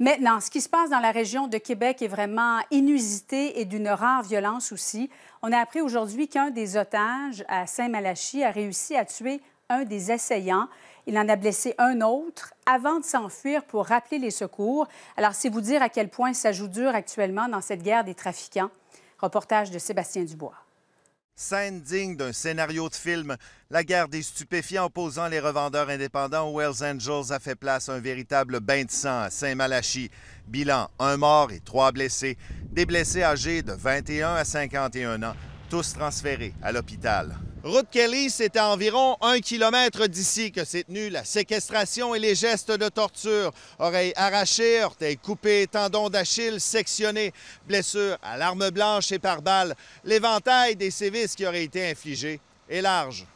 Maintenant, ce qui se passe dans la région de Québec est vraiment inusité et d'une rare violence aussi. On a appris aujourd'hui qu'un des otages à Saint-Malachie a réussi à tuer un des assaillants. Il en a blessé un autre avant de s'enfuir pour rappeler les secours. Alors, c'est vous dire à quel point ça joue dur actuellement dans cette guerre des trafiquants. Reportage de Sébastien Dubois. Scène digne d'un scénario de film, la guerre des stupéfiants opposant les revendeurs indépendants aux Wells Angels a fait place à un véritable bain de sang à Saint-Malachie. Bilan, un mort et trois blessés. Des blessés âgés de 21 à 51 ans tous transférés à l'hôpital. Route Kelly, c'est à environ un kilomètre d'ici que s'est tenue la séquestration et les gestes de torture. Oreilles arrachées, orteils coupés, tendons d'Achille sectionnés, blessures à l'arme blanche et par balles. L'éventail des sévices qui auraient été infligés est large.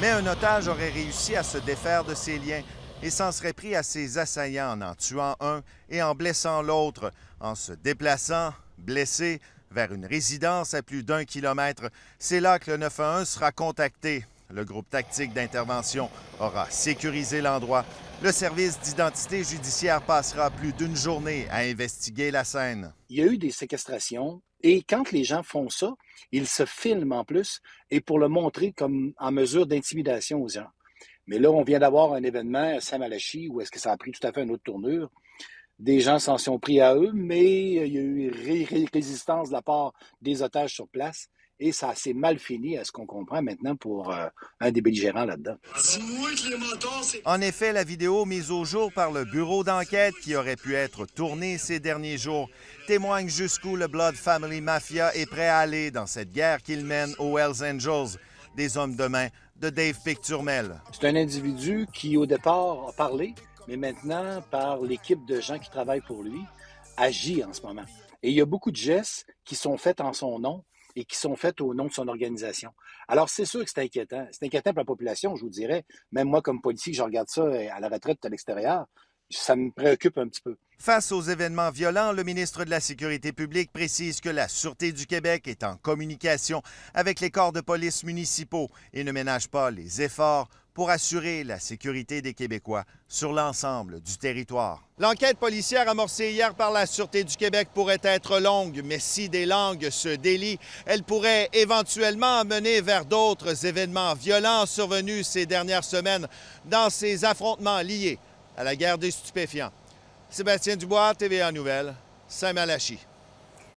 Mais un otage aurait réussi à se défaire de ses liens et s'en serait pris à ses assaillants en en tuant un et en blessant l'autre, en se déplaçant, blessé, vers une résidence à plus d'un kilomètre. C'est là que le 911 sera contacté. Le groupe tactique d'intervention aura sécurisé l'endroit. Le service d'identité judiciaire passera plus d'une journée à investiguer la scène. Il y a eu des séquestrations et quand les gens font ça, ils se filment en plus et pour le montrer comme en mesure d'intimidation aux gens. Mais là, on vient d'avoir un événement à Saint-Malachie où est-ce que ça a pris tout à fait une autre tournure. Des gens s'en sont pris à eux, mais euh, il y a eu résistance de la part des otages sur place. Et ça s'est mal fini, à ce qu'on comprend maintenant, pour euh, un des belligérants là-dedans. En effet, la vidéo mise au jour par le bureau d'enquête qui aurait pu être tournée ces derniers jours témoigne jusqu'où le Blood Family Mafia est prêt à aller dans cette guerre qu'il mène aux Hells Angels, des hommes de main de Dave Picturmel. C'est un individu qui, au départ, a parlé, mais maintenant par l'équipe de gens qui travaillent pour lui, agit en ce moment. Et il y a beaucoup de gestes qui sont faits en son nom et qui sont faits au nom de son organisation. Alors, c'est sûr que c'est inquiétant. C'est inquiétant pour la population, je vous dirais. Même moi, comme politique, je regarde ça à la retraite à l'extérieur. Ça me préoccupe un petit peu. Face aux événements violents, le ministre de la Sécurité publique précise que la Sûreté du Québec est en communication avec les corps de police municipaux et ne ménage pas les efforts pour assurer la sécurité des Québécois sur l'ensemble du territoire. L'enquête policière amorcée hier par la Sûreté du Québec pourrait être longue, mais si des langues se délient, elle pourrait éventuellement mener vers d'autres événements violents survenus ces dernières semaines dans ces affrontements liés à la guerre des stupéfiants. Sébastien Dubois, TVA Nouvelles, Saint-Malachie.